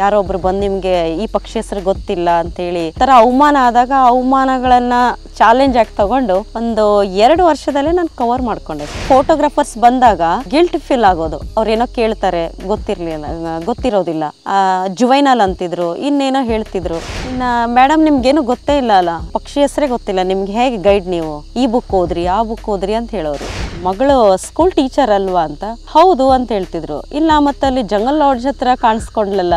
ಯಾರೋ ಒಬ್ರು ಬಂದು ನಿಮಗೆ ಈ ಪಕ್ಷಿ ಹೆಸರು ಗೊತ್ತಿಲ್ಲ ಅಂತೇಳಿ ತರ ಅವಮಾನ ಆದಾಗ ಅವಮಾನಗಳನ್ನ ಚಾಲೆಂಜ್ ಆಗಿ ತಗೊಂಡು ಒಂದು ಎರಡು ವರ್ಷದಲ್ಲೇ ನಾನು ಕವರ್ ಮಾಡ್ಕೊಂಡೆ ಫೋಟೋಗ್ರಾಫರ್ಸ್ ಬಂದಾಗ ಗಿಲ್ಟ್ ಫೀಲ್ ಆಗೋದು ಅವ್ರೇನೋ ಕೇಳ್ತಾರೆ ಗೊತ್ತಿರಲಿಲ್ಲ ಗೊತ್ತಿರೋದಿಲ್ಲ ಜುವೈನಲ್ ಅಂತಿದ್ರು ಇನ್ನೇನೋ ಹೇಳ್ತಿದ್ರು ಇನ್ನ ಮೇಡಮ್ ನಿಮ್ಗೇನು ಗೊತ್ತೇ ಇಲ್ಲ ಅಲ್ಲ ಪಕ್ಷಿ ಹೆಸರೇ ಗೊತ್ತಿಲ್ಲ ನಿಮ್ಗೆ ಹೇಗೆ ಗೈಡ್ ನೀವು ಈ ಬುಕ್ ಓದ್ರಿ ಆ ಬುಕ್ ಓದ್ರಿ ಅಂತ ಹೇಳೋರು ಮಗಳು ಸ್ಕೂಲ್ ಟೀಚರ್ ಅಲ್ವಾ ಅಂತ ಹೌದು ಅಂತ ಹೇಳ್ತಿದ್ರು ಇಲ್ಲ ಮತ್ತಲ್ಲಿ ಜಂಗಲ್ ಲಾಡ್ಜ್ ಹತ್ರ ಕಾಣಿಸ್ಕೊಂಡ್ಲಲ್ಲ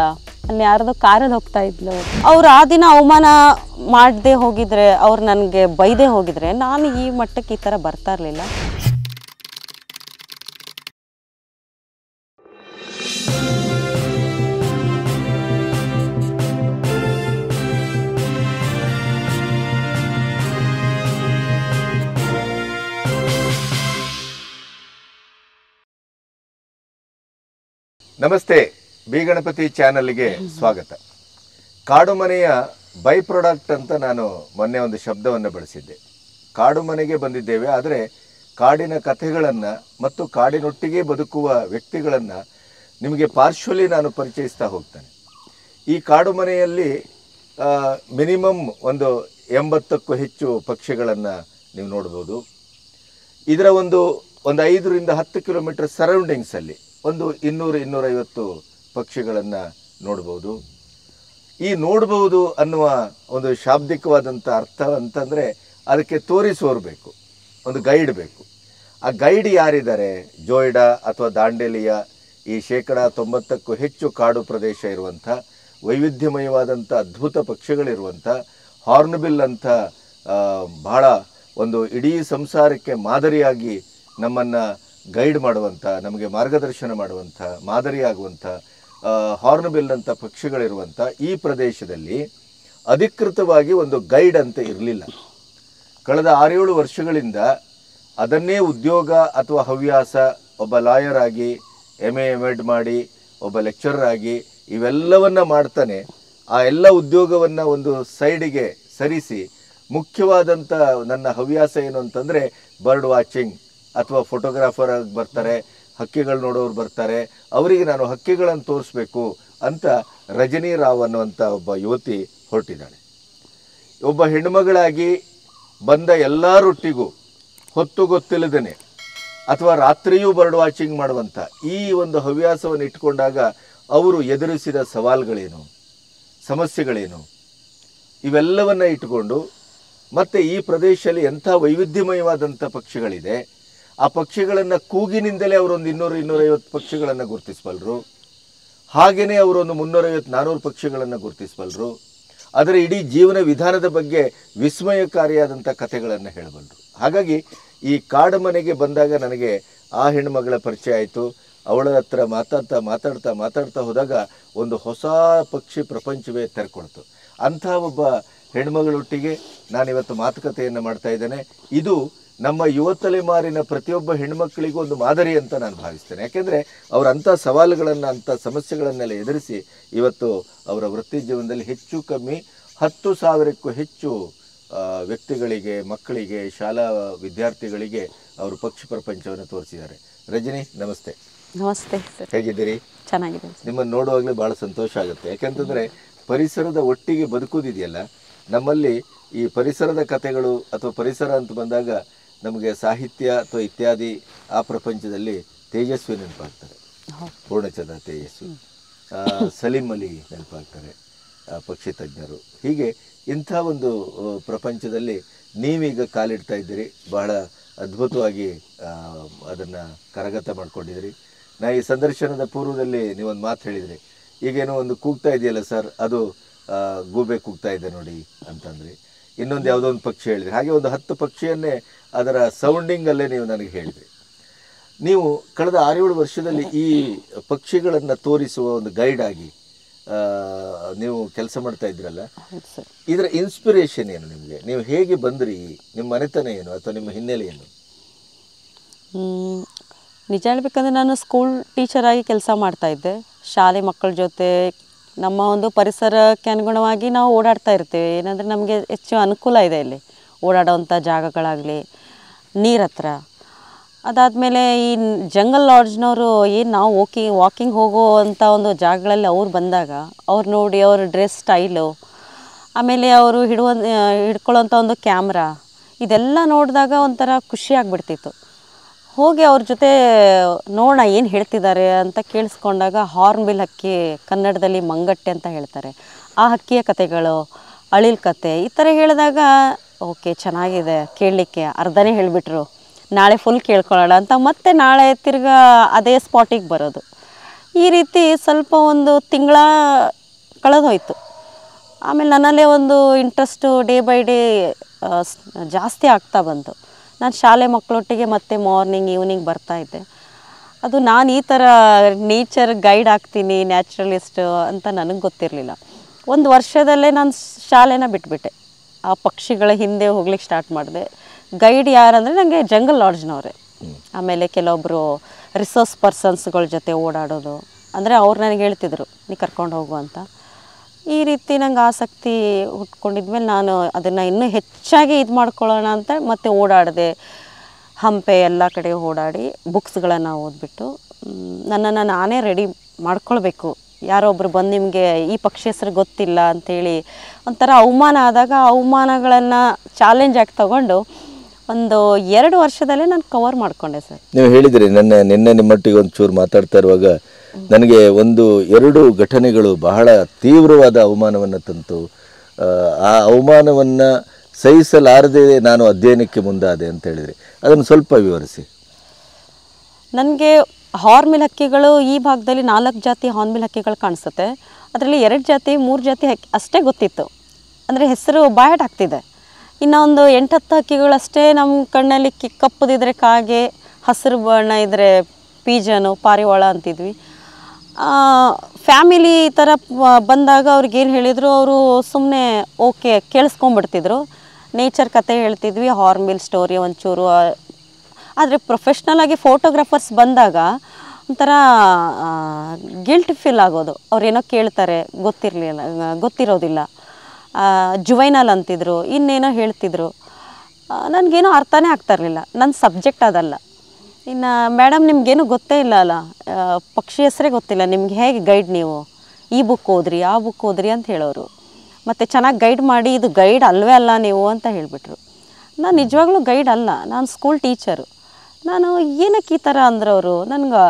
ಅಲ್ಲಿ ಯಾರ್ದೋ ಕಾರಲ್ಲಿ ಹೋಗ್ತಾ ಇದ್ಲು ಅವ್ರು ಆ ದಿನ ಅವಮಾನ ಮಾಡದೆ ಹೋಗಿದ್ರೆ ಅವ್ರು ನನಗೆ ಬೈದೇ ಹೋಗಿದ್ರೆ ನಾನು ಈ ಮಟ್ಟಕ್ಕೆ ಈ ಥರ ಬರ್ತಾ ಇರಲಿಲ್ಲ ನಮಸ್ತೆ ಬಿಗಣಪತಿ ಚಾನಲ್ಗೆ ಸ್ವಾಗತ ಕಾಡು ಮನೆಯ ಬೈ ಪ್ರಾಡಕ್ಟ್ ಅಂತ ನಾನು ಮೊನ್ನೆ ಒಂದು ಶಬ್ದವನ್ನು ಬಳಸಿದ್ದೆ ಕಾಡು ಮನೆಗೆ ಬಂದಿದ್ದೇವೆ ಆದರೆ ಕಾಡಿನ ಕಥೆಗಳನ್ನು ಮತ್ತು ಕಾಡಿನೊಟ್ಟಿಗೆ ಬದುಕುವ ವ್ಯಕ್ತಿಗಳನ್ನು ನಿಮಗೆ ಪಾರ್ಶ್ವಲಿ ನಾನು ಪರಿಚಯಿಸ್ತಾ ಹೋಗ್ತೇನೆ ಈ ಕಾಡು ಮನೆಯಲ್ಲಿ ಮಿನಿಮಮ್ ಒಂದು ಎಂಬತ್ತಕ್ಕೂ ಹೆಚ್ಚು ಪಕ್ಷಿಗಳನ್ನು ನೀವು ನೋಡ್ಬೋದು ಇದರ ಒಂದು ಒಂದು ಐದರಿಂದ ಹತ್ತು ಕಿಲೋಮೀಟರ್ ಸರೌಂಡಿಂಗ್ಸಲ್ಲಿ ಒಂದು ಇನ್ನೂರು ಇನ್ನೂರೈವತ್ತು ಪಕ್ಷಿಗಳನ್ನು ನೋಡ್ಬೋದು ಈ ನೋಡ್ಬೋದು ಅನ್ನುವ ಒಂದು ಶಾಬ್ದಿಕವಾದಂಥ ಅರ್ಥ ಅಂತಂದರೆ ಅದಕ್ಕೆ ತೋರಿಸೋರು ಬೇಕು ಒಂದು ಗೈಡ್ ಬೇಕು ಆ ಗೈಡ್ ಯಾರಿದ್ದಾರೆ ಜೋಯ್ಡಾ ಅಥವಾ ದಾಂಡೇಲಿಯ ಈ ಶೇಕಡ ತೊಂಬತ್ತಕ್ಕೂ ಹೆಚ್ಚು ಕಾಡು ಪ್ರದೇಶ ಇರುವಂಥ ವೈವಿಧ್ಯಮಯವಾದಂಥ ಅದ್ಭುತ ಪಕ್ಷಿಗಳಿರುವಂಥ ಹಾರ್ನ್ಬಿಲ್ ಅಂತ ಭಾಳ ಒಂದು ಇಡೀ ಸಂಸಾರಕ್ಕೆ ಮಾದರಿಯಾಗಿ ನಮ್ಮನ್ನು ಗೈಡ್ ಮಾಡುವಂಥ ನಮಗೆ ಮಾರ್ಗದರ್ಶನ ಮಾಡುವಂಥ ಮಾದರಿಯಾಗುವಂಥ ಅಂತ ಪಕ್ಷಿಗಳಿರುವಂಥ ಈ ಪ್ರದೇಶದಲ್ಲಿ ಅಧಿಕೃತವಾಗಿ ಒಂದು ಗೈಡ್ ಅಂತ ಇರಲಿಲ್ಲ ಕಳೆದ ಆರೇಳು ವರ್ಷಗಳಿಂದ ಅದನ್ನೇ ಉದ್ಯೋಗ ಅಥವಾ ಹವ್ಯಾಸ ಒಬ್ಬ ಲಾಯರ್ ಆಗಿ ಎಮ್ ಎ ಎಮ್ ಎಡ್ ಮಾಡಿ ಒಬ್ಬ ಲೆಕ್ಚರರ್ ಆಗಿ ಇವೆಲ್ಲವನ್ನು ಮಾಡ್ತಾನೆ ಆ ಎಲ್ಲ ಉದ್ಯೋಗವನ್ನು ಒಂದು ಸೈಡಿಗೆ ಸರಿಸಿ ಮುಖ್ಯವಾದಂಥ ನನ್ನ ಹವ್ಯಾಸ ಏನು ಅಂತಂದರೆ ಬರ್ಡ್ ವಾಚಿಂಗ್ ಅಥವಾ ಫೋಟೋಗ್ರಾಫರ್ ಆಗಿ ಬರ್ತಾರೆ ಹಕ್ಕಿಗಳು ನೋಡೋರು ಬರ್ತಾರೆ ಅವರಿಗೆ ನಾನು ಹಕ್ಕಿಗಳನ್ನು ತೋರಿಸ್ಬೇಕು ಅಂತ ರಜನಿ ರಾವ್ ಅನ್ನುವಂಥ ಒಬ್ಬ ಯುವತಿ ಹೊರಟಿದ್ದಾಳೆ ಒಬ್ಬ ಹೆಣ್ಮಗಳಾಗಿ ಬಂದ ಎಲ್ಲ ರೊಟ್ಟಿಗೂ ಹೊತ್ತು ಗೊತ್ತಿಲ್ಲದನೆ ಅಥವಾ ರಾತ್ರಿಯೂ ಬರ್ಡ್ ವಾಚಿಂಗ್ ಮಾಡುವಂಥ ಈ ಒಂದು ಹವ್ಯಾಸವನ್ನು ಇಟ್ಕೊಂಡಾಗ ಅವರು ಎದುರಿಸಿದ ಸವಾಲುಗಳೇನು ಸಮಸ್ಯೆಗಳೇನು ಇವೆಲ್ಲವನ್ನು ಇಟ್ಕೊಂಡು ಮತ್ತು ಈ ಪ್ರದೇಶದಲ್ಲಿ ಎಂಥ ವೈವಿಧ್ಯಮಯವಾದಂಥ ಪಕ್ಷಿಗಳಿದೆ ಆ ಪಕ್ಷಿಗಳನ್ನು ಕೂಗಿನಿಂದಲೇ ಅವರೊಂದು ಇನ್ನೂರು ಇನ್ನೂರೈವತ್ತು ಪಕ್ಷಿಗಳನ್ನು ಗುರುತಿಸಬಲ್ಲರು ಹಾಗೆಯೇ ಅವರೊಂದು ಮುನ್ನೂರೈವತ್ತು ನಾನ್ನೂರು ಪಕ್ಷಿಗಳನ್ನು ಗುರುತಿಸಬಲ್ಲರು ಆದರೆ ಇಡೀ ಜೀವನ ವಿಧಾನದ ಬಗ್ಗೆ ವಿಸ್ಮಯಕಾರಿಯಾದಂಥ ಕಥೆಗಳನ್ನು ಹೇಳಬಲ್ಲರು ಹಾಗಾಗಿ ಈ ಕಾಡು ಮನೆಗೆ ಬಂದಾಗ ನನಗೆ ಆ ಹೆಣ್ಮಗಳ ಪರಿಚಯ ಆಯಿತು ಅವಳ ಹತ್ರ ಮಾತಾಡ್ತಾ ಮಾತಾಡ್ತಾ ಮಾತಾಡ್ತಾ ಹೋದಾಗ ಒಂದು ಹೊಸ ಪಕ್ಷಿ ಪ್ರಪಂಚವೇ ತೆರೆಕೊಳ್ತು ಅಂಥ ಒಬ್ಬ ಹೆಣ್ಮಗಳೊಟ್ಟಿಗೆ ನಾನಿವತ್ತು ಮಾತುಕತೆಯನ್ನು ಮಾಡ್ತಾ ಇದ್ದೇನೆ ಇದು ನಮ್ಮ ಯುವ ತಲೆಮಾರಿನ ಪ್ರತಿಯೊಬ್ಬ ಹೆಣ್ಮಕ್ಕಳಿಗೂ ಒಂದು ಮಾದರಿ ಅಂತ ನಾನು ಭಾವಿಸ್ತೇನೆ ಯಾಕೆಂದರೆ ಅವರ ಅಂಥ ಸವಾಲುಗಳನ್ನು ಅಂಥ ಸಮಸ್ಯೆಗಳನ್ನೆಲ್ಲ ಎದುರಿಸಿ ಇವತ್ತು ಅವರ ವೃತ್ತಿ ಜೀವನದಲ್ಲಿ ಹೆಚ್ಚು ಕಮ್ಮಿ ಹತ್ತು ಸಾವಿರಕ್ಕೂ ಹೆಚ್ಚು ವ್ಯಕ್ತಿಗಳಿಗೆ ಮಕ್ಕಳಿಗೆ ಶಾಲಾ ವಿದ್ಯಾರ್ಥಿಗಳಿಗೆ ಅವರು ಪಕ್ಷಿ ಪ್ರಪಂಚವನ್ನು ತೋರಿಸಿದ್ದಾರೆ ರಜನಿ ನಮಸ್ತೆ ನಮಸ್ತೆ ಹೇಗಿದ್ದೀರಿ ಚೆನ್ನಾಗಿದೆ ನಿಮ್ಮನ್ನು ನೋಡುವಾಗಲೇ ಭಾಳ ಸಂತೋಷ ಆಗುತ್ತೆ ಯಾಕೆಂತಂದರೆ ಪರಿಸರದ ಒಟ್ಟಿಗೆ ಬದುಕೋದಿದೆಯಲ್ಲ ನಮ್ಮಲ್ಲಿ ಈ ಪರಿಸರದ ಕಥೆಗಳು ಅಥವಾ ಪರಿಸರ ಅಂತ ಬಂದಾಗ ನಮಗೆ ಸಾಹಿತ್ಯ ಅಥವಾ ಇತ್ಯಾದಿ ಆ ಪ್ರಪಂಚದಲ್ಲಿ ತೇಜಸ್ವಿ ನೆನಪಾಗ್ತಾರೆ ಪೂರ್ಣಚಂದ್ರ ತೇಜಸ್ವಿ ಸಲೀಂ ಅಲಿ ನೆನಪಾಗ್ತಾರೆ ಪಕ್ಷಿ ತಜ್ಞರು ಹೀಗೆ ಇಂಥ ಒಂದು ಪ್ರಪಂಚದಲ್ಲಿ ನೀವೀಗ ಕಾಲಿಡ್ತಾ ಇದ್ದೀರಿ ಬಹಳ ಅದ್ಭುತವಾಗಿ ಅದನ್ನು ಕರಗತ ಮಾಡ್ಕೊಂಡಿದ್ದೀರಿ ನಾ ಈ ಸಂದರ್ಶನದ ಪೂರ್ವದಲ್ಲಿ ನೀವೊಂದು ಮಾತು ಹೇಳಿದ್ರಿ ಈಗೇನೋ ಒಂದು ಕೂಗ್ತಾ ಇದೆಯಲ್ಲ ಸರ್ ಅದು ಗೂಬೆ ಕೂಗ್ತಾ ಇದೆ ನೋಡಿ ಅಂತಂದ್ರಿ ಇನ್ನೊಂದು ಯಾವುದೋ ಒಂದು ಪಕ್ಷಿ ಹೇಳಿದ್ರಿ ಹಾಗೆ ಒಂದು ಹತ್ತು ಪಕ್ಷಿಯನ್ನೇ ಅದರ ಸೌಂಡಿಂಗಲ್ಲೇ ನೀವು ನನಗೆ ಹೇಳಿದ್ರಿ ನೀವು ಕಳೆದ ಆರೇಳು ವರ್ಷದಲ್ಲಿ ಈ ಪಕ್ಷಿಗಳನ್ನು ತೋರಿಸುವ ಒಂದು ಗೈಡ್ ಆಗಿ ನೀವು ಕೆಲಸ ಮಾಡ್ತಾ ಇದ್ರಲ್ಲ ಇದರ ಇನ್ಸ್ಪಿರೇಷನ್ ಏನು ನಿಮಗೆ ನೀವು ಹೇಗೆ ಬಂದ್ರಿ ನಿಮ್ಮ ಮನೆತನ ಏನು ಅಥವಾ ನಿಮ್ಮ ಹಿನ್ನೆಲೆ ಏನು ನಿಜ ಹೇಳ್ಬೇಕಂದ್ರೆ ನಾನು ಸ್ಕೂಲ್ ಟೀಚರಾಗಿ ಕೆಲಸ ಮಾಡ್ತಾ ಇದ್ದೆ ಶಾಲೆ ಮಕ್ಕಳ ಜೊತೆ ನಮ್ಮ ಒಂದು ಪರಿಸರಕ್ಕೆ ಅನುಗುಣವಾಗಿ ನಾವು ಓಡಾಡ್ತಾ ಇರ್ತೇವೆ ಏನಂದರೆ ನಮಗೆ ಹೆಚ್ಚು ಅನುಕೂಲ ಇದೆ ಇಲ್ಲಿ ಓಡಾಡುವಂಥ ಜಾಗಗಳಾಗಲಿ ನೀರು ಹತ್ರ ಅದಾದಮೇಲೆ ಈ ಜಂಗಲ್ ಲಾಡ್ಜ್ನವರು ಏನು ನಾವು ಓಕಿ ವಾಕಿಂಗ್ ಹೋಗೋವಂಥ ಒಂದು ಜಾಗಗಳಲ್ಲಿ ಅವ್ರು ಬಂದಾಗ ಅವ್ರು ನೋಡಿ ಅವ್ರ ಡ್ರೆಸ್ ಸ್ಟೈಲು ಆಮೇಲೆ ಅವರು ಹಿಡುವ ಹಿಡ್ಕೊಳ್ಳೋಂಥ ಒಂದು ಕ್ಯಾಮ್ರಾ ಇದೆಲ್ಲ ನೋಡಿದಾಗ ಒಂಥರ ಖುಷಿ ಹೋಗಿ ಅವ್ರ ಜೊತೆ ನೋಡೋಣ ಏನು ಹೇಳ್ತಿದ್ದಾರೆ ಅಂತ ಕೇಳಿಸ್ಕೊಂಡಾಗ ಹಾರ್ನ್ಬಿಲ್ ಹಕ್ಕಿ ಕನ್ನಡದಲ್ಲಿ ಮಂಗಟ್ಟೆ ಅಂತ ಹೇಳ್ತಾರೆ ಆ ಹಕ್ಕಿಯ ಕಥೆಗಳು ಅಳಿಲ್ ಕತೆ ಈ ಥರ ಹೇಳಿದಾಗ ಓಕೆ ಚೆನ್ನಾಗಿದೆ ಕೇಳಲಿಕ್ಕೆ ಅರ್ಧನೇ ಹೇಳಿಬಿಟ್ರು ನಾಳೆ ಫುಲ್ ಕೇಳ್ಕೊಳ್ಳೋಣ ಅಂತ ಮತ್ತೆ ನಾಳೆ ತಿರ್ಗಾ ಅದೇ ಸ್ಪಾಟಿಗೆ ಬರೋದು ಈ ರೀತಿ ಸ್ವಲ್ಪ ಒಂದು ತಿಂಗಳ ಕಳೆದೋಯ್ತು ಆಮೇಲೆ ನನ್ನಲ್ಲೇ ಒಂದು ಇಂಟ್ರೆಸ್ಟು ಡೇ ಬೈ ಡೇ ಜಾಸ್ತಿ ಆಗ್ತಾ ಬಂತು ನಾನು ಶಾಲೆ ಮಕ್ಕಳೊಟ್ಟಿಗೆ ಮತ್ತೆ ಮಾರ್ನಿಂಗ್ ಈವ್ನಿಂಗ್ ಬರ್ತಾಯಿದ್ದೆ ಅದು ನಾನು ಈ ಥರ ನೇಚರ್ ಗೈಡ್ ಆಗ್ತೀನಿ ನ್ಯಾಚುರಲಿಸ್ಟು ಅಂತ ನನಗೆ ಗೊತ್ತಿರಲಿಲ್ಲ ಒಂದು ವರ್ಷದಲ್ಲೇ ನಾನು ಶಾಲೆನ ಬಿಟ್ಬಿಟ್ಟೆ ಆ ಪಕ್ಷಿಗಳ ಹಿಂದೆ ಹೋಗ್ಲಿಕ್ಕೆ ಸ್ಟಾರ್ಟ್ ಮಾಡಿದೆ ಗೈಡ್ ಯಾರಂದರೆ ನನಗೆ ಜಂಗಲ್ ಲಾಡ್ಜ್ನವರೇ ಆಮೇಲೆ ಕೆಲವೊಬ್ಬರು ರಿಸೋರ್ಸ್ ಪರ್ಸನ್ಸ್ಗಳ ಜೊತೆ ಓಡಾಡೋದು ಅಂದರೆ ಅವ್ರು ನನಗೆ ಹೇಳ್ತಿದ್ರು ನೀ ಕರ್ಕೊಂಡು ಹೋಗು ಅಂತ ಈ ರೀತಿ ನಂಗೆ ಆಸಕ್ತಿ ಹುಟ್ಕೊಂಡಿದ್ಮೇಲೆ ನಾನು ಅದನ್ನು ಇನ್ನೂ ಹೆಚ್ಚಾಗಿ ಇದು ಮಾಡ್ಕೊಳ್ಳೋಣ ಅಂತ ಮತ್ತೆ ಓಡಾಡಿದೆ ಹಂಪೆ ಎಲ್ಲ ಕಡೆ ಓಡಾಡಿ ಬುಕ್ಸ್ಗಳನ್ನು ಓದ್ಬಿಟ್ಟು ನನ್ನನ್ನು ನಾನೇ ರೆಡಿ ಮಾಡ್ಕೊಳ್ಬೇಕು ಯಾರೊಬ್ರು ಬಂದು ನಿಮಗೆ ಈ ಪಕ್ಷ ಹೆಸರು ಗೊತ್ತಿಲ್ಲ ಅಂಥೇಳಿ ಒಂಥರ ಅವಮಾನ ಆದಾಗ ಅವಮಾನಗಳನ್ನು ಆಗಿ ತಗೊಂಡು ಒಂದು ಎರಡು ವರ್ಷದಲ್ಲೇ ನಾನು ಕವರ್ ಮಾಡಿಕೊಂಡೆ ಸರ್ ನೀವು ಹೇಳಿದಿರಿ ನನ್ನ ನಿನ್ನೆ ನಿಮ್ಮೊಟ್ಟಿಗೆ ಒಂದು ಚೂರು ಮಾತಾಡ್ತಾ ಇರುವಾಗ ನನಗೆ ಒಂದು ಎರಡು ಘಟನೆಗಳು ಬಹಳ ತೀವ್ರವಾದ ಅವಮಾನವನ್ನು ತಂತು ಆ ಅವಮಾನವನ್ನು ಸಹಿಸಲಾರದೆ ನಾನು ಅಧ್ಯಯನಕ್ಕೆ ಮುಂದಾದೆ ಅಂತ ಹೇಳಿದ್ರಿ ಅದನ್ನು ಸ್ವಲ್ಪ ವಿವರಿಸಿ ನನಗೆ ಹಾರ್ಮಿಲ್ ಹಕ್ಕಿಗಳು ಈ ಭಾಗದಲ್ಲಿ ನಾಲ್ಕು ಜಾತಿ ಹಾರ್ಮಿಲ್ ಹಕ್ಕಿಗಳು ಕಾಣಿಸುತ್ತೆ ಅದರಲ್ಲಿ ಎರಡು ಜಾತಿ ಮೂರು ಜಾತಿ ಹಕ್ಕಿ ಅಷ್ಟೇ ಗೊತ್ತಿತ್ತು ಅಂದರೆ ಹೆಸರು ಬಾಯಟ್ ಆಗ್ತಿದೆ ಇನ್ನು ಒಂದು ಹತ್ತು ಹಕ್ಕಿಗಳಷ್ಟೇ ನಮ್ಮ ಕಣ್ಣಲ್ಲಿ ಕಿ ಕಪ್ಪದಿದ್ರೆ ಕಾಗೆ ಹಸಿರು ಬಣ್ಣ ಇದ್ದರೆ ಪೀಜನು ಪಾರಿವಾಳ ಅಂತಿದ್ವಿ ಫ್ಯಾಮಿಲಿ ಥರ ಬಂದಾಗ ಅವ್ರಿಗೇನು ಹೇಳಿದರು ಅವರು ಸುಮ್ಮನೆ ಓಕೆ ಕೇಳಿಸ್ಕೊಂಬಿಡ್ತಿದ್ರು ನೇಚರ್ ಕತೆ ಹೇಳ್ತಿದ್ವಿ ಹಾರ್ಮಿಲ್ ಸ್ಟೋರಿ ಒಂಚೂರು ಆದರೆ ಪ್ರೊಫೆಷ್ನಲಾಗಿ ಫೋಟೋಗ್ರಾಫರ್ಸ್ ಬಂದಾಗ ಒಂಥರ ಗಿಲ್ಟ್ ಫೀಲ್ ಆಗೋದು ಅವ್ರೇನೋ ಕೇಳ್ತಾರೆ ಗೊತ್ತಿರಲಿಲ್ಲ ಗೊತ್ತಿರೋದಿಲ್ಲ ಜುವೈನಲ್ ಅಂತಿದ್ರು ಇನ್ನೇನೋ ಹೇಳ್ತಿದ್ರು ನನಗೇನೋ ಅರ್ಥನೇ ಆಗ್ತಾ ಇರಲಿಲ್ಲ ನನ್ನ ಸಬ್ಜೆಕ್ಟ್ ಅದಲ್ಲ ಇನ್ನು ಮೇಡಮ್ ನಿಮಗೇನು ಗೊತ್ತೇ ಇಲ್ಲ ಅಲ್ಲ ಪಕ್ಷಿ ಹೆಸರೇ ಗೊತ್ತಿಲ್ಲ ನಿಮ್ಗೆ ಹೇಗೆ ಗೈಡ್ ನೀವು ಈ ಬುಕ್ ಓದ್ರಿ ಆ ಬುಕ್ ಓದ್ರಿ ಅಂತ ಹೇಳೋರು ಮತ್ತು ಚೆನ್ನಾಗಿ ಗೈಡ್ ಮಾಡಿ ಇದು ಗೈಡ್ ಅಲ್ವೇ ಅಲ್ಲ ನೀವು ಅಂತ ಹೇಳಿಬಿಟ್ರು ನಾನು ನಿಜವಾಗ್ಲೂ ಗೈಡ್ ಅಲ್ಲ ನಾನು ಸ್ಕೂಲ್ ಟೀಚರು ನಾನು ಏನಕ್ಕೆ ಈ ಥರ ಅಂದ್ರೆ ಅವರು ನನ್ಗೆ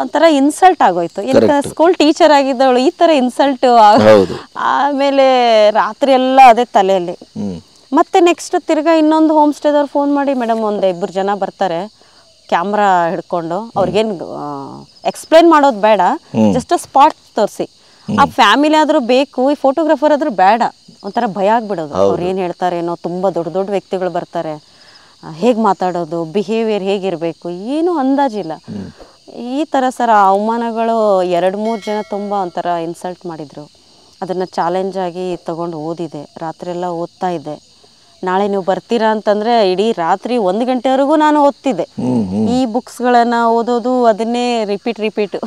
ಒಂಥರ ಇನ್ಸಲ್ಟ್ ಆಗೋಯ್ತು ಏನಕ್ಕೆ ಸ್ಕೂಲ್ ಟೀಚರ್ ಆಗಿದ್ದವಳು ಈ ಥರ ಇನ್ಸಲ್ಟ್ ಆಮೇಲೆ ರಾತ್ರಿ ಎಲ್ಲ ಅದೇ ತಲೆಯಲ್ಲಿ ಮತ್ತೆ ನೆಕ್ಸ್ಟ್ ತಿರ್ಗಾ ಇನ್ನೊಂದು ಹೋಮ್ ಸ್ಟೇದವ್ರು ಫೋನ್ ಮಾಡಿ ಮೇಡಮ್ ಒಂದು ಇಬ್ಬರು ಜನ ಬರ್ತಾರೆ ಕ್ಯಾಮ್ರಾ ಹಿಡ್ಕೊಂಡು ಅವ್ರಿಗೇನು ಎಕ್ಸ್ಪ್ಲೇನ್ ಮಾಡೋದು ಬೇಡ ಜಸ್ಟ್ ಸ್ಪಾಟ್ ತೋರಿಸಿ ಆ ಫ್ಯಾಮಿಲಿ ಆದರೂ ಬೇಕು ಈ ಫೋಟೋಗ್ರಾಫರ್ ಆದರೂ ಬೇಡ ಒಂಥರ ಭಯ ಆಗ್ಬಿಡೋದು ಅವ್ರು ಏನು ಹೇಳ್ತಾರೆ ಏನೋ ತುಂಬ ದೊಡ್ಡ ದೊಡ್ಡ ವ್ಯಕ್ತಿಗಳು ಬರ್ತಾರೆ ಹೇಗೆ ಮಾತಾಡೋದು ಬಿಹೇವಿಯರ್ ಹೇಗಿರಬೇಕು ಏನೂ ಅಂದಾಜಿಲ್ಲ ಈ ಥರ ಸರ್ ಅವಮಾನಗಳು ಎರಡು ಮೂರು ಜನ ತುಂಬ ಒಂಥರ ಇನ್ಸಲ್ಟ್ ಮಾಡಿದರು ಅದನ್ನು ಚಾಲೆಂಜಾಗಿ ತೊಗೊಂಡು ಓದಿದೆ ರಾತ್ರಿಯೆಲ್ಲ ಓದ್ತಾ ಇದ್ದೆ ನಾಳೆ ನೀವು ಬರ್ತೀರಾ ಅಂತಂದರೆ ಇಡೀ ರಾತ್ರಿ ಒಂದು ಗಂಟೆವರೆಗೂ ನಾನು ಓದ್ತಿದ್ದೆ ಈ ಬುಕ್ಸ್ಗಳನ್ನು ಓದೋದು ಅದನ್ನೇ ರಿಪೀಟ್ ರಿಪೀಟು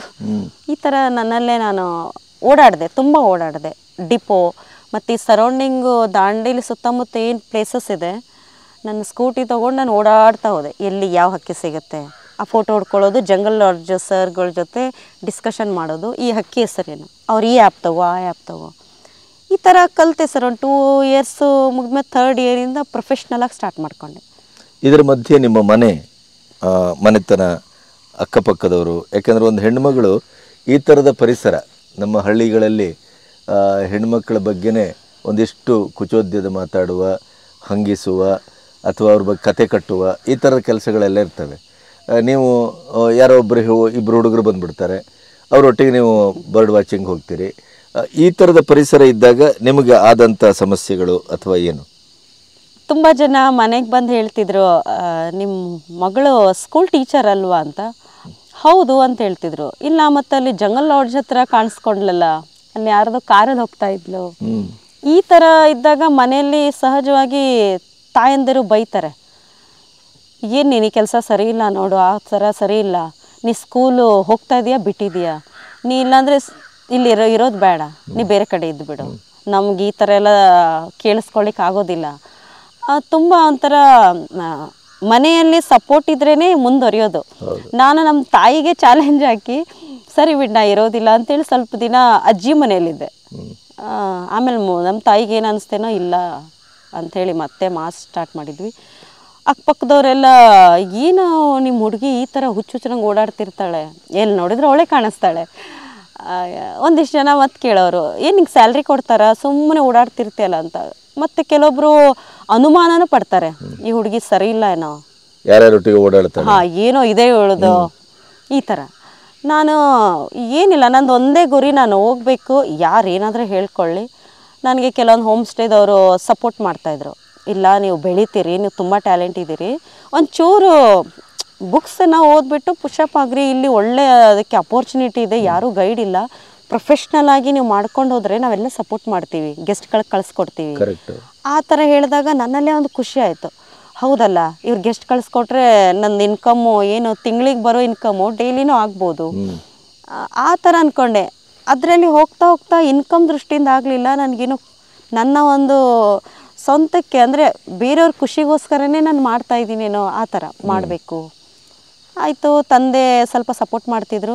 ಈ ಥರ ನನ್ನಲ್ಲೇ ನಾನು ಓಡಾಡಿದೆ ತುಂಬ ಓಡಾಡಿದೆ ಡಿಪೋ ಮತ್ತು ಈ ಸರೌಂಡಿಂಗು ದಾಂಡೇಲಿ ಸುತ್ತಮುತ್ತ ಏನು ಪ್ಲೇಸಸ್ ಇದೆ ನನ್ನ ಸ್ಕೂಟಿ ತೊಗೊಂಡು ನಾನು ಓಡಾಡ್ತಾ ಹೋದೆ ಎಲ್ಲಿ ಯಾವ ಹಕ್ಕಿ ಸಿಗುತ್ತೆ ಆ ಫೋಟೋ ಹೊಡ್ಕೊಳ್ಳೋದು ಜಂಗಲ್ ಲಾಡ್ಜ್ ಸರ್ಗಳ ಜೊತೆ ಡಿಸ್ಕಷನ್ ಮಾಡೋದು ಈ ಹಕ್ಕಿ ಹೆಸರೇನು ಅವ್ರು ಈ ಆ್ಯಪ್ ತಗೋ ಆ ಆ್ಯಪ್ ತಗೋ ಈ ಥರ ಕಲಿತೆ ಸರ್ ಒಂದು ಟೂ ಇಯರ್ಸು ಮುಗಿದ್ಮೇಲೆ ಥರ್ಡ್ ಇಯರಿಂದ ಪ್ರೊಫೆಷ್ನಲಾಗಿ ಸ್ಟಾರ್ಟ್ ಮಾಡಿಕೊಂಡೆ ಇದರ ಮಧ್ಯೆ ನಿಮ್ಮ ಮನೆ ಮನೆತನ ಅಕ್ಕಪಕ್ಕದವರು ಯಾಕೆಂದ್ರೆ ಒಂದು ಹೆಣ್ಮಗಳು ಈ ಥರದ ಪರಿಸರ ನಮ್ಮ ಹಳ್ಳಿಗಳಲ್ಲಿ ಹೆಣ್ಮಕ್ಳ ಬಗ್ಗೆನೇ ಒಂದಿಷ್ಟು ಕುಚೋದ್ಯದ ಮಾತಾಡುವ ಹಂಗಿಸುವ ಅಥವಾ ಅವ್ರ ಬಗ್ಗೆ ಕತೆ ಕಟ್ಟುವ ಈ ಥರದ ಕೆಲಸಗಳೆಲ್ಲ ಇರ್ತವೆ ನೀವು ಯಾರೋ ಒಬ್ಬರು ಇಬ್ಬರು ಹುಡುಗರು ಬಂದುಬಿಡ್ತಾರೆ ಅವರೊಟ್ಟಿಗೆ ನೀವು ಬರ್ಡ್ ವಾಚಿಂಗ್ ಹೋಗ್ತೀರಿ ಈ ಥರದ ಪರಿಸರ ಇದ್ದಾಗ ನಿಮಗೆ ಆದಂಥ ಸಮಸ್ಯೆಗಳು ಅಥವಾ ಏನು ತುಂಬ ಜನ ಮನೆಗೆ ಬಂದು ಹೇಳ್ತಿದ್ರು ನಿಮ್ಮ ಮಗಳು ಸ್ಕೂಲ್ ಟೀಚರ್ ಅಲ್ವಾ ಅಂತ ಹೌದು ಅಂತ ಹೇಳ್ತಿದ್ರು ಇಲ್ಲ ಮತ್ತೆ ಅಲ್ಲಿ ಜಂಗಲ್ ಲಾಡ್ಜ್ ಹತ್ರ ಕಾಣಿಸ್ಕೊಂಡ್ಲಲ್ಲ ಅಲ್ಲಿ ಯಾರದು ಕಾರಲ್ಲಿ ಹೋಗ್ತಾ ಇದ್ಲು ಈ ಥರ ಇದ್ದಾಗ ಮನೆಯಲ್ಲಿ ಸಹಜವಾಗಿ ತಾಯಂದಿರು ಬೈತಾರೆ ಏನು ನೀನು ಕೆಲಸ ಸರಿ ಇಲ್ಲ ನೋಡು ಆ ಥರ ಸರಿ ಇಲ್ಲ ನೀ ಸ್ಕೂಲು ಹೋಗ್ತಾ ಇದೆಯಾ ಬಿಟ್ಟಿದ್ದೀಯಾ ನೀ ಇಲ್ಲಾಂದರೆ ಇಲ್ಲಿ ಇರೋ ಇರೋದು ಬೇಡ ನೀ ಬೇರೆ ಕಡೆ ಬಿಡು ನಮ್ಗೆ ಈ ಥರ ಎಲ್ಲ ಕೇಳಿಸ್ಕೊಳ್ಳಿಕ್ಕೆ ಆಗೋದಿಲ್ಲ ತುಂಬ ಒಂಥರ ಮನೆಯಲ್ಲಿ ಸಪೋರ್ಟ್ ಇದ್ರೇ ಮುಂದುವರಿಯೋದು ನಾನು ನಮ್ಮ ತಾಯಿಗೆ ಚಾಲೆಂಜ್ ಹಾಕಿ ಸರಿ ಬಿಡ್ ನಾ ಇರೋದಿಲ್ಲ ಅಂತೇಳಿ ಸ್ವಲ್ಪ ದಿನ ಅಜ್ಜಿ ಮನೆಯಲ್ಲಿದ್ದೆ ಆಮೇಲೆ ನಮ್ಮ ತಾಯಿಗೆ ಏನು ಅನಿಸ್ತೇನೋ ಇಲ್ಲ ಅಂಥೇಳಿ ಮತ್ತೆ ಮಾಸ್ ಸ್ಟಾರ್ಟ್ ಮಾಡಿದ್ವಿ ಅಕ್ಕಪಕ್ಕದವರೆಲ್ಲ ಏನು ನಿಮ್ಮ ಹುಡುಗಿ ಈ ಥರ ಹುಚ್ಚು ಹುಚ್ಚನಂಗೆ ಓಡಾಡ್ತಿರ್ತಾಳೆ ಎಲ್ಲಿ ನೋಡಿದ್ರೆ ಅವಳೆ ಕಾಣಿಸ್ತಾಳೆ ಒಂದಿಷ್ಟು ಜನ ಮತ್ತೆ ಕೇಳೋರು ಏನು ಸ್ಯಾಲ್ರಿ ಕೊಡ್ತಾರ ಸುಮ್ಮನೆ ಓಡಾಡ್ತಿರ್ತೀಯಲ್ಲ ಅಂತ ಮತ್ತೆ ಕೆಲವೊಬ್ಬರು ಅನುಮಾನನೂ ಪಡ್ತಾರೆ ಈ ಹುಡುಗಿ ಸರಿ ಇಲ್ಲ ಏನೋ ಹಾಂ ಏನೋ ಇದೇ ಹೇಳೋದು ಈ ಥರ ನಾನು ಏನಿಲ್ಲ ನಂದು ಒಂದೇ ಗುರಿ ನಾನು ಹೋಗಬೇಕು ಯಾರೇನಾದರೂ ಹೇಳ್ಕೊಳ್ಳಿ ನನಗೆ ಕೆಲವೊಂದು ಹೋಮ್ ಸ್ಟೇದವರು ಸಪೋರ್ಟ್ ಮಾಡ್ತಾಯಿದ್ರು ಇಲ್ಲ ನೀವು ಬೆಳಿತೀರಿ ನೀವು ತುಂಬ ಟ್ಯಾಲೆಂಟ್ ಇದ್ದೀರಿ ಒಂಚೂರು ಬುಕ್ಸನ್ನು ಓದ್ಬಿಟ್ಟು ಪುಷಪ್ ಆಗ್ರಿ ಇಲ್ಲಿ ಒಳ್ಳೆ ಅದಕ್ಕೆ ಅಪೋರ್ಚುನಿಟಿ ಇದೆ ಯಾರೂ ಗೈಡ್ ಇಲ್ಲ ಪ್ರೊಫೆಷ್ನಲ್ ಆಗಿ ನೀವು ಮಾಡ್ಕೊಂಡು ಹೋದರೆ ನಾವೆಲ್ಲ ಸಪೋರ್ಟ್ ಮಾಡ್ತೀವಿ ಗೆಸ್ಟ್ಗಳಿಗೆ ಕಳಿಸ್ಕೊಡ್ತೀವಿ ಆ ಥರ ಹೇಳಿದಾಗ ನನ್ನಲ್ಲೇ ಒಂದು ಖುಷಿ ಆಯಿತು ಹೌದಲ್ಲ ಇವ್ರು ಗೆಸ್ಟ್ ಕಳಿಸ್ಕೊಟ್ರೆ ನನ್ನ ಇನ್ಕಮ್ಮು ಏನು ತಿಂಗಳಿಗೆ ಬರೋ ಇನ್ಕಮ್ಮು ಡೈಲಿನೂ ಆಗ್ಬೋದು ಆ ಥರ ಅಂದ್ಕೊಂಡೆ ಅದರಲ್ಲಿ ಹೋಗ್ತಾ ಹೋಗ್ತಾ ಇನ್ಕಮ್ ದೃಷ್ಟಿಯಿಂದ ಆಗಲಿಲ್ಲ ನನಗೇನು ನನ್ನ ಒಂದು ಸ್ವಂತಕ್ಕೆ ಅಂದರೆ ಬೇರೆಯವ್ರ ಖುಷಿಗೋಸ್ಕರನೇ ನಾನು ಇದ್ದೀನೇನೋ ಆ ಥರ ಮಾಡಬೇಕು ಆಯಿತು ತಂದೆ ಸ್ವಲ್ಪ ಸಪೋರ್ಟ್ ಮಾಡ್ತಿದ್ರು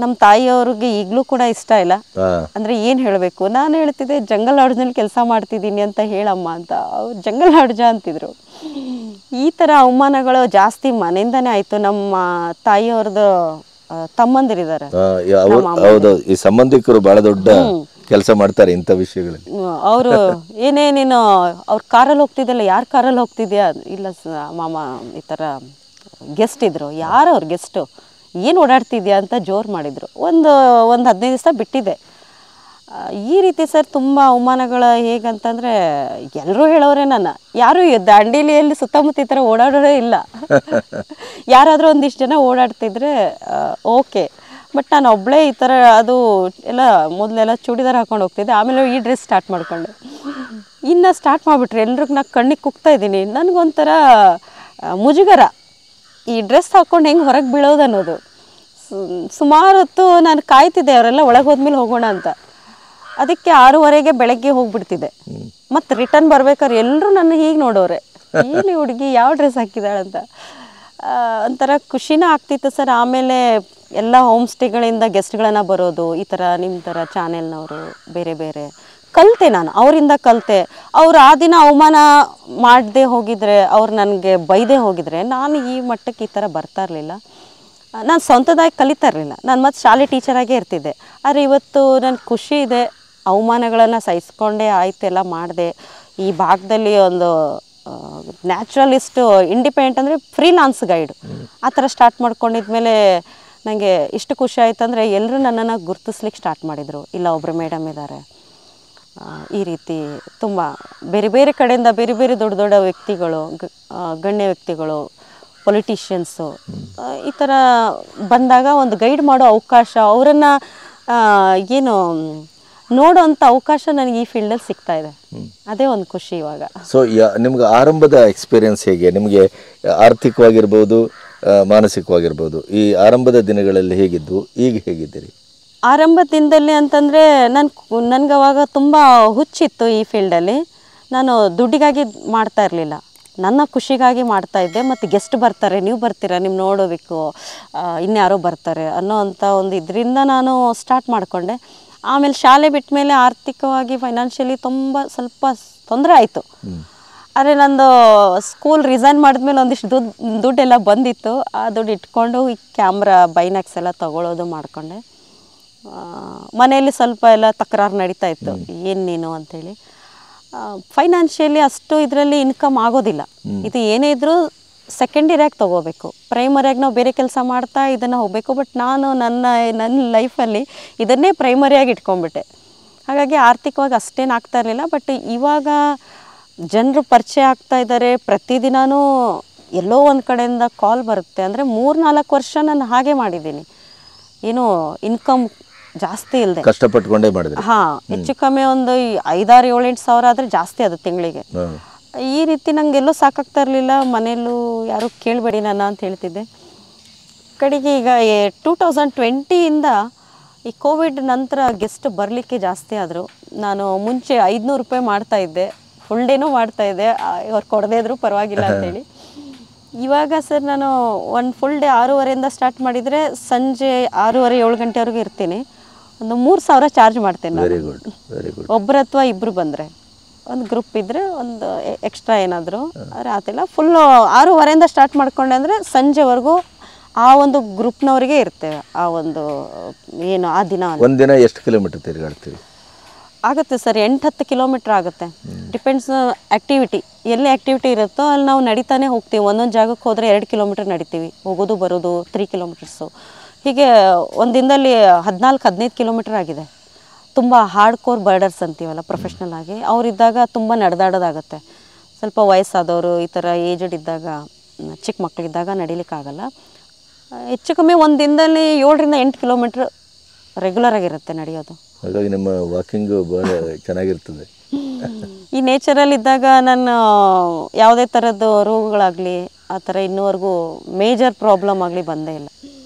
ನಮ್ಮ ತಾಯಿಯವ್ರಿಗೆ ಈಗಲೂ ಕೂಡ ಇಷ್ಟ ಇಲ್ಲ ಅಂದರೆ ಏನು ಹೇಳಬೇಕು ನಾನು ಹೇಳ್ತಿದ್ದೆ ಜಂಗಲ್ ಲಾಡ್ಜ್ನಲ್ಲಿ ಕೆಲಸ ಮಾಡ್ತಿದ್ದೀನಿ ಅಂತ ಹೇಳಮ್ಮ ಅಂತ ಜಂಗಲ್ ಲಾಡ್ಜ ಅಂತಿದ್ರು ಈ ಥರ ಅವಮಾನಗಳು ಜಾಸ್ತಿ ಮನೆಯಿಂದನೇ ಆಯಿತು ನಮ್ಮ ತಾಯಿಯವ್ರದ್ದು ತಮ್ಮಂದಿರಿದ್ದಾರೆ ಈ ಸಂಬಂಧಿಕರು ಬಹಳ ದೊಡ್ಡ ಕೆಲಸ ಮಾಡ್ತಾರೆ ಇಂಥ ವಿಷಯಗಳಲ್ಲಿ ಅವರು ಏನೇನೇನು ಅವ್ರ ಕಾರಲ್ಲಿ ಹೋಗ್ತಿದ್ದಲ್ಲ ಯಾರ ಕಾರಲ್ಲಿ ಹೋಗ್ತಿದ್ಯಾ ಇಲ್ಲ ಮಾಮ ಈ ತರ ಗೆಸ್ಟ್ ಇದ್ರು ಯಾರು ಅವ್ರ ಗೆಸ್ಟ್ ಏನು ಓಡಾಡ್ತಿದ್ಯಾ ಅಂತ ಜೋರ್ ಮಾಡಿದ್ರು ಒಂದು ಒಂದು ಹದಿನೈದು ದಿವಸ ಬಿಟ್ಟಿದೆ ಈ ರೀತಿ ಸರ್ ತುಂಬ ಅವಮಾನಗಳ ಹೇಗಂತಂದರೆ ಎಲ್ಲರೂ ಹೇಳೋರೆ ನಾನು ಯಾರೂ ದಾಂಡೇಲಿಯಲ್ಲಿ ಸುತ್ತಮುತ್ತ ಈ ಥರ ಓಡಾಡೋರೇ ಇಲ್ಲ ಯಾರಾದರೂ ಒಂದಿಷ್ಟು ಜನ ಓಡಾಡ್ತಿದ್ರೆ ಓಕೆ ಬಟ್ ನಾನು ಒಬ್ಬಳೇ ಈ ಥರ ಅದು ಎಲ್ಲ ಮೊದಲೆಲ್ಲ ಚೂಡಿದಾರ್ ಹಾಕೊಂಡು ಹೋಗ್ತಿದ್ದೆ ಆಮೇಲೆ ಈ ಡ್ರೆಸ್ ಸ್ಟಾರ್ಟ್ ಮಾಡ್ಕೊಂಡೆ ಇನ್ನು ಸ್ಟಾರ್ಟ್ ಮಾಡಿಬಿಟ್ರೆ ಎಲ್ರಿಗೂ ನಾ ಕಣ್ಣಿಗೆ ಕುಗ್ತಾ ಇದ್ದೀನಿ ನನಗೊಂಥರ ಮುಜುಗರ ಈ ಡ್ರೆಸ್ ಹಾಕ್ಕೊಂಡು ಹೆಂಗೆ ಹೊರಗೆ ಬೀಳೋದು ಅನ್ನೋದು ಸುಮಾರು ಹೊತ್ತು ನಾನು ಕಾಯ್ತಿದ್ದೆ ಅವರೆಲ್ಲ ಒಳಗೆ ಹೋದ್ಮೇಲೆ ಹೋಗೋಣ ಅಂತ ಅದಕ್ಕೆ ಆರೂವರೆಗೆ ಬೆಳಗ್ಗೆ ಹೋಗ್ಬಿಡ್ತಿದ್ದೆ ಮತ್ತೆ ರಿಟರ್ನ್ ಬರ್ಬೇಕಾದ್ರೆ ಎಲ್ಲರೂ ನನ್ನ ಹೀಗೆ ನೋಡೋರೆ ಏನು ಹುಡುಗಿ ಯಾವ ಡ್ರೆಸ್ ಹಾಕಿದಾಳಂತ ಒಂಥರ ಖುಷಿನ ಆಗ್ತಿತ್ತು ಸರ್ ಆಮೇಲೆ ಎಲ್ಲ ಹೋಮ್ ಸ್ಟೇಗಳಿಂದ ಗೆಸ್ಟ್ಗಳನ್ನು ಬರೋದು ಈ ಥರ ನಿಮ್ಮ ಥರ ಚಾನೆಲ್ನವರು ಬೇರೆ ಬೇರೆ ಕಲಿತೆ ನಾನು ಅವರಿಂದ ಕಲಿತೆ ಅವ್ರು ಆ ದಿನ ಅವಮಾನ ಮಾಡದೆ ಹೋಗಿದ್ರೆ ಅವ್ರು ನನಗೆ ಬೈದೆ ಹೋಗಿದ್ರೆ ನಾನು ಈ ಮಟ್ಟಕ್ಕೆ ಈ ಥರ ಬರ್ತಾ ಇರಲಿಲ್ಲ ನಾನು ಸ್ವಂತದಾಗಿ ಕಲಿತಾ ಇರಲಿಲ್ಲ ನಾನು ಮತ್ತು ಶಾಲೆ ಟೀಚರಾಗೇ ಇರ್ತಿದ್ದೆ ಆದರೆ ಇವತ್ತು ನನಗೆ ಖುಷಿ ಇದೆ ಅವಮಾನಗಳನ್ನು ಸಹಿಸ್ಕೊಂಡೇ ಆಯ್ತು ಮಾಡಿದೆ ಈ ಭಾಗದಲ್ಲಿ ಒಂದು ನ್ಯಾಚುರಲಿಸ್ಟು ಇಂಡಿಪೆಂಡೆಂಟ್ ಅಂದರೆ ಫ್ರೀಲಾನ್ಸ್ ಗೈಡ್ ಆ ಥರ ಸ್ಟಾರ್ಟ್ ಮಾಡ್ಕೊಂಡಿದ್ಮೇಲೆ ನನಗೆ ಇಷ್ಟು ಖುಷಿ ಆಯಿತು ಅಂದರೆ ಎಲ್ಲರೂ ನನ್ನನ್ನು ಗುರುತಿಸ್ಲಿಕ್ಕೆ ಸ್ಟಾರ್ಟ್ ಮಾಡಿದರು ಇಲ್ಲ ಒಬ್ಬರು ಮೇಡಮ್ ಇದ್ದಾರೆ ಈ ರೀತಿ ತುಂಬ ಬೇರೆ ಬೇರೆ ಕಡೆಯಿಂದ ಬೇರೆ ಬೇರೆ ದೊಡ್ಡ ದೊಡ್ಡ ವ್ಯಕ್ತಿಗಳು ಗಣ್ಯ ವ್ಯಕ್ತಿಗಳು ಪೊಲಿಟಿಷಿಯನ್ಸು ಈ ಥರ ಬಂದಾಗ ಒಂದು ಗೈಡ್ ಮಾಡೋ ಅವಕಾಶ ಅವರನ್ನು ಏನು ನೋಡೋ ಅವಕಾಶ ನನಗೆ ಈ ಫೀಲ್ಡಲ್ಲಿ ಸಿಗ್ತಾ ಇದೆ ಅದೇ ಒಂದು ಖುಷಿ ಇವಾಗ ಸೊ ನಿಮ್ಗೆ ಆರಂಭದ ಎಕ್ಸ್ಪೀರಿಯನ್ಸ್ ಹೇಗೆ ನಿಮಗೆ ಆರ್ಥಿಕವಾಗಿರ್ಬೋದು ಮಾನಸಿಕವಾಗಿರ್ಬೋದು ಈ ಆರಂಭದ ದಿನಗಳಲ್ಲಿ ಹೇಗಿದ್ದು ಈಗ ಹೇಗಿದ್ದೀರಿ ಆರಂಭ ದಿನದಲ್ಲಿ ಅಂತಂದರೆ ನಾನು ನನಗೆ ಅವಾಗ ತುಂಬ ಹುಚ್ಚಿತ್ತು ಈ ಫೀಲ್ಡಲ್ಲಿ ನಾನು ದುಡ್ಡಿಗಾಗಿ ಮಾಡ್ತಾ ಇರಲಿಲ್ಲ ನನ್ನ ಖುಷಿಗಾಗಿ ಮಾಡ್ತಾ ಇದ್ದೆ ಮತ್ತು ಗೆಸ್ಟ್ ಬರ್ತಾರೆ ನೀವು ಬರ್ತೀರಾ ನಿಮ್ಮ ನೋಡೋಬೇಕು ಇನ್ಯಾರೋ ಬರ್ತಾರೆ ಅನ್ನೋ ಅಂಥ ಒಂದು ಇದರಿಂದ ನಾನು ಸ್ಟಾರ್ಟ್ ಮಾಡಿಕೊಂಡೆ ಆಮೇಲೆ ಶಾಲೆ ಬಿಟ್ಟ ಮೇಲೆ ಆರ್ಥಿಕವಾಗಿ ಫೈನಾನ್ಷಿಯಲಿ ತುಂಬ ಸ್ವಲ್ಪ ತೊಂದರೆ ಆಯಿತು ಆದರೆ ನಂದು ಸ್ಕೂಲ್ ರಿಸೈನ್ ಮಾಡಿದ್ಮೇಲೆ ಒಂದಿಷ್ಟು ದುಡ್ಡು ದುಡ್ಡೆಲ್ಲ ಬಂದಿತ್ತು ಆ ದುಡ್ಡು ಇಟ್ಕೊಂಡು ಈ ಕ್ಯಾಮ್ರಾ ಬೈನಾಕ್ಸ್ ಎಲ್ಲ ತೊಗೊಳೋದು ಮಾಡಿಕೊಂಡೆ ಮನೆಯಲ್ಲಿ ಸ್ವಲ್ಪ ಎಲ್ಲ ತಕರಾರು ನಡೀತಾ ಇತ್ತು ಏನು ನೀನು ಅಂಥೇಳಿ ಫೈನಾನ್ಷಿಯಲಿ ಅಷ್ಟು ಇದರಲ್ಲಿ ಇನ್ಕಮ್ ಆಗೋದಿಲ್ಲ ಇದು ಏನೇ ಇದ್ರೂ ಸೆಕೆಂಡರಿಯಾಗಿ ತೊಗೋಬೇಕು ಪ್ರೈಮರಿಯಾಗಿ ನಾವು ಬೇರೆ ಕೆಲಸ ಮಾಡ್ತಾ ಇದನ್ನು ಹೋಗಬೇಕು ಬಟ್ ನಾನು ನನ್ನ ನನ್ನ ಲೈಫಲ್ಲಿ ಇದನ್ನೇ ಪ್ರೈಮರಿಯಾಗಿ ಇಟ್ಕೊಂಡ್ಬಿಟ್ಟೆ ಹಾಗಾಗಿ ಆರ್ಥಿಕವಾಗಿ ಅಷ್ಟೇನು ಆಗ್ತಾ ಇರಲಿಲ್ಲ ಬಟ್ ಇವಾಗ ಜನರು ಪರಿಚಯ ಆಗ್ತಾ ಇದ್ದಾರೆ ಪ್ರತಿದಿನವೂ ಎಲ್ಲೋ ಒಂದು ಕಡೆಯಿಂದ ಕಾಲ್ ಬರುತ್ತೆ ಅಂದರೆ ಮೂರು ನಾಲ್ಕು ವರ್ಷ ನಾನು ಹಾಗೆ ಮಾಡಿದ್ದೀನಿ ಏನು ಇನ್ಕಮ್ ಜಾಸ್ತಿ ಇಲ್ಲದೆ ಕಷ್ಟಪಟ್ಕೊಂಡೇ ಮಾಡಿದೆ ಹಾಂ ಹೆಚ್ಚು ಕಮ್ಮಿ ಒಂದು ಐದಾರು ಏಳೆಂಟು ಸಾವಿರ ಆದರೆ ಜಾಸ್ತಿ ಅದು ತಿಂಗಳಿಗೆ ಈ ರೀತಿ ನನಗೆಲ್ಲೂ ಸಾಕಾಗ್ತಾ ಇರಲಿಲ್ಲ ಮನೆಯಲ್ಲೂ ಯಾರೂ ಕೇಳಬೇಡಿ ನಾನು ಅಂತ ಹೇಳ್ತಿದ್ದೆ ಕಡೆಗೆ ಈಗ ಟೂ ತೌಸಂಡ್ ಟ್ವೆಂಟಿಯಿಂದ ಈ ಕೋವಿಡ್ ನಂತರ ಗೆಸ್ಟ್ ಬರಲಿಕ್ಕೆ ಜಾಸ್ತಿ ಆದರು ನಾನು ಮುಂಚೆ ಐದುನೂರು ರೂಪಾಯಿ ಮಾಡ್ತಾಯಿದ್ದೆ ಫುಲ್ ಡೇನೂ ಇದ್ದೆ ಅವ್ರು ಕೊಡದೇ ಇದ್ರು ಪರವಾಗಿಲ್ಲ ಅಂತೇಳಿ ಇವಾಗ ಸರ್ ನಾನು ಒಂದು ಫುಲ್ ಡೇ ಆರೂವರೆಯಿಂದ ಸ್ಟಾರ್ಟ್ ಮಾಡಿದರೆ ಸಂಜೆ ಆರೂವರೆ ಏಳು ಗಂಟೆವರೆಗೂ ಇರ್ತೀನಿ ಒಂದು ಮೂರು ಸಾವಿರ ಚಾರ್ಜ್ ಮಾಡ್ತೇನೆ ಒಬ್ಬರು ಅಥವಾ ಇಬ್ಬರು ಬಂದರೆ ಒಂದು ಗ್ರೂಪ್ ಇದ್ದರೆ ಒಂದು ಎಕ್ಸ್ಟ್ರಾ ಏನಾದರೂ ಆದರೆ ಆತಿಲ್ಲ ಫುಲ್ಲು ಆರೂವರೆಯಿಂದ ಸ್ಟಾರ್ಟ್ ಮಾಡ್ಕೊಂಡೆ ಅಂದರೆ ಸಂಜೆವರೆಗೂ ಆ ಒಂದು ಗ್ರೂಪ್ನವರಿಗೆ ಇರ್ತೇವೆ ಆ ಒಂದು ಏನು ಆ ದಿನ ದಿನ ಎಷ್ಟು ಕಿಲೋಮೀಟರ್ ತಿರುಗಾಡ್ತೀವಿ ಆಗುತ್ತೆ ಸರ್ ಎಂಟು ಹತ್ತು ಕಿಲೋಮೀಟ್ರ್ ಆಗುತ್ತೆ ಡಿಪೆಂಡ್ಸ್ ಆ್ಯಕ್ಟಿವಿಟಿ ಎಲ್ಲಿ ಆ್ಯಕ್ಟಿವಿಟಿ ಇರುತ್ತೋ ಅಲ್ಲಿ ನಾವು ನಡೀತಾನೆ ಹೋಗ್ತೀವಿ ಒಂದೊಂದು ಜಾಗಕ್ಕೆ ಹೋದರೆ ಎರಡು ಕಿಲೋಮೀಟ್ರ್ ನಡಿತೀವಿ ಹೋಗೋದು ಬರೋದು ತ್ರೀ ಕಿಲೋಮೀಟರ್ಸು ಹೀಗೆ ಒಂದು ದಿನದಲ್ಲಿ ಹದಿನಾಲ್ಕು ಹದಿನೈದು ಕಿಲೋಮೀಟ್ರ್ ಆಗಿದೆ ತುಂಬ ಹಾರ್ಡ್ ಕೋರ್ ಬರ್ಡರ್ಸ್ ಅಂತೀವಲ್ಲ ಪ್ರೊಫೆಷ್ನಲ್ ಆಗಿ ಅವರಿದ್ದಾಗ ತುಂಬ ನಡೆದಾಡೋದಾಗತ್ತೆ ಸ್ವಲ್ಪ ವಯಸ್ಸಾದವರು ಈ ಥರ ಏಜಡ್ ಇದ್ದಾಗ ಚಿಕ್ಕ ಮಕ್ಕಳಿದ್ದಾಗ ನಡಿಲಿಕ್ಕಾಗಲ್ಲ ಹೆಚ್ಚು ಕಮ್ಮಿ ಒಂದು ದಿನದಲ್ಲಿ ಏಳರಿಂದ ಎಂಟು ಕಿಲೋಮೀಟ್ರ್ ರೆಗ್ಯುಲರ್ ಆಗಿರುತ್ತೆ ನಡೆಯೋದು ಹಾಗಾಗಿ ನಿಮ್ಮ ವಾಕಿಂಗು ಭಾಳ ಚೆನ್ನಾಗಿರ್ತದೆ ಈ ನೇಚರಲ್ಲಿದ್ದಾಗ ಇದ್ದಾಗ ನಾನು ಯಾವುದೇ ಥರದ್ದು ರೋಗಗಳಾಗಲಿ ಆ ಥರ ಇನ್ನೂವರೆಗೂ ಮೇಜರ್ ಪ್ರಾಬ್ಲಮ್ ಆಗಲಿ ಬಂದೇ ಇಲ್ಲ